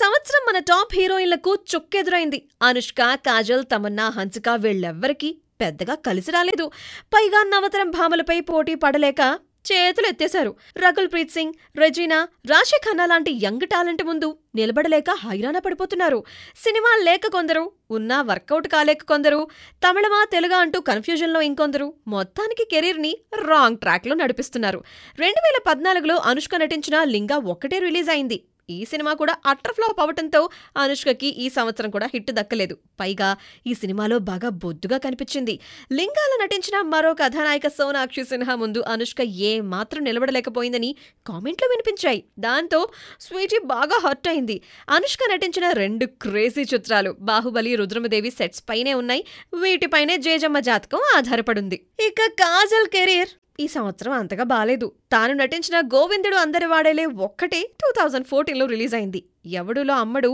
సంవత్సరం మన టాప్ హీరోయిన్లకు చుక్కెదురైంది అనుష్క కాజల్ తమన్నా హన్సిక వీళ్ళెవ్వరికీ పెద్దగా కలిసి రాలేదు పైగా నవతరం భామలపై పోటీ పడలేక చేతులు ఎత్తేశారు రకుల్ ప్రీత్ సింగ్ రెజీనా రాశి ఖన్నా లాంటి యంగ్ టాలెంట్ ముందు నిలబడలేక హైరాణ పడిపోతున్నారు సినిమా లేక కొందరు ఉన్నా వర్కౌట్ కాలేక కొందరు తమిళమా తెలుగా అంటూ కన్ఫ్యూజన్లో ఇంకొందరు మొత్తానికి కెరీర్ని రాంగ్ ట్రాక్లో నడిపిస్తున్నారు రెండు వేల పద్నాలుగులో అనుష్క నటించిన లింగా ఒక్కటే రిలీజ్ అయింది ఈ సినిమా కూడా అట్టర్ ఫ్లాప్ అవటంతో అనుష్కకి ఈ సంవత్సరం కూడా హిట్ దక్కలేదు పైగా ఈ సినిమాలో బాగా బొద్దుగా కనిపించింది లింగాల నటించిన మరో కథానాయక సోనాక్షి సిన్హా ముందు అనుష్క ఏ మాత్రం నిలబడలేకపోయిందని కామెంట్లు వినిపించాయి దాంతో స్వీటీ బాగా హర్ట్ అయింది అనుష్క నటించిన రెండు క్రేజీ చిత్రాలు బాహుబలి రుద్రమదేవి సెట్స్ పైనే ఉన్నాయి వీటిపైనే జేజమ్మ జాతకం ఆధారపడింది ఇక కాజల్ కెరీర్ ఈ సంవత్సరం అంతగా బాలేదు తాను నటించిన గోవిందుడు అందరి వాడేలే ఒక్కటే టూ థౌజండ్ ఫోర్టీన్లో రిలీజ్ అయింది ఎవడులో అమ్మడు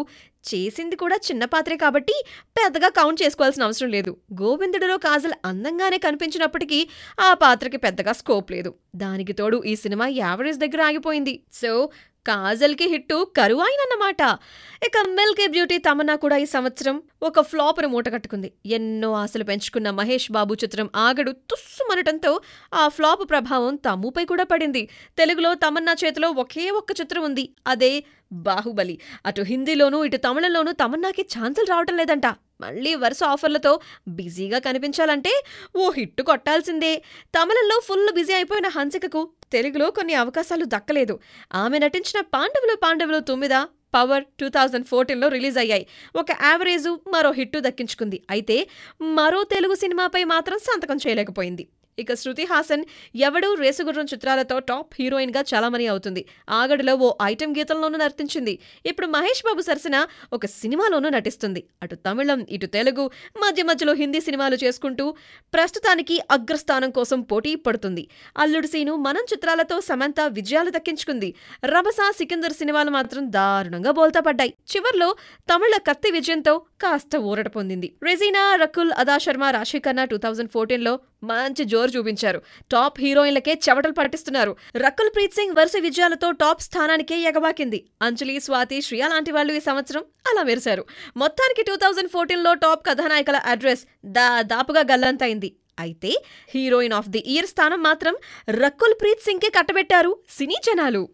చేసింది కూడా చిన్న పాత్రే కాబట్టి పెద్దగా కౌంట్ చేసుకోవాల్సిన అవసరం లేదు గోవిందుడిలో కాజల్ అందంగానే కనిపించినప్పటికీ ఆ పాత్రకి పెద్దగా స్కోప్ లేదు దానికి తోడు ఈ సినిమా యావరేజ్ దగ్గర ఆగిపోయింది సో కాజల్కి హిట్టు కరువు అయినన్నమాట ఇక మిల్కీ బ్యూటీ తమన్నా కూడా ఈ సంవత్సరం ఒక ఫ్లాప్ను మూటగట్టుకుంది ఎన్నో ఆశలు పెంచుకున్న మహేష్ బాబు చిత్రం ఆగడు తుస్సుమనటంతో ఆ ఫ్లాప్ ప్రభావం తమ్ముపై కూడా పడింది తెలుగులో తమన్నా చేతిలో ఒకే ఒక్క చిత్రం ఉంది అదే బాహుబలి అటు హిందీలోనూ ఇటు తమిళంలోనూ తమన్నాకి ఛాన్సులు రావటం లేదంట మళ్ళీ వరుస ఆఫర్లతో బిజీగా కనిపించాలంటే ఓ హిట్ కొట్టాల్సిందే తమిళంలో ఫుల్ బిజీ అయిపోయిన హంసికకు తెలుగులో కొన్ని అవకాశాలు దక్కలేదు ఆమె నటించిన పాండవులు పాండవులు తొమ్మిద పవర్ టూ థౌజండ్ ఫోర్టీన్లో రిలీజ్ అయ్యాయి ఒక యావరేజు మరో హిట్టు దక్కించుకుంది అయితే మరో తెలుగు సినిమాపై మాత్రం సంతకం చేయలేకపోయింది ఇక శృతి హాసన్ ఎవడూ రేసుగుర్రం చిత్రాలతో టాప్ హీరోయిన్ గా చలామణి అవుతుంది ఆగడిలో ఓ ఐటెం గీతంలోనూ నర్తించింది ఇప్పుడు మహేష్ బాబు సరసన ఒక సినిమాలోనూ నటిస్తుంది అటు తమిళం ఇటు తెలుగు మధ్య మధ్యలో హిందీ సినిమాలు చేసుకుంటూ ప్రస్తుతానికి అగ్రస్థానం కోసం పోటీ పడుతుంది అల్లుడు సీను మనం చిత్రాలతో సమంత విజయాలు దక్కించుకుంది రభస సికిందర్ సినిమాలు మాత్రం దారుణంగా బోల్తా పడ్డాయి చివర్లో తమిళ కత్తి విజయంతో కాస్త ఊరట పొందింది రెజీనా రకుల్ అదా శర్మ రాశి టూ థౌజండ్ ఫోర్టీన్లో మంచి జోరు చూపించారు టాప్ హీరోయిన్లకే చెవటలు పట్టిస్తున్నారు రకుల్ ప్రీత్ సింగ్ వరుస విజయాలతో టాప్ స్థానానికే ఎగబాకింది అంజలి స్వాతి శ్రియా లాంటి వాళ్ళు ఈ సంవత్సరం అలా మెరిశారు మొత్తానికి టూ థౌజండ్ ఫోర్టీన్లో టాప్ కథానాయకుల అడ్రస్ దాదాపుగా గల్లంతైంది అయితే హీరోయిన్ ఆఫ్ ది ఇయర్ స్థానం మాత్రం రకుల్ ప్రీత్ సింగ్కే కట్టబెట్టారు సినీ జనాలు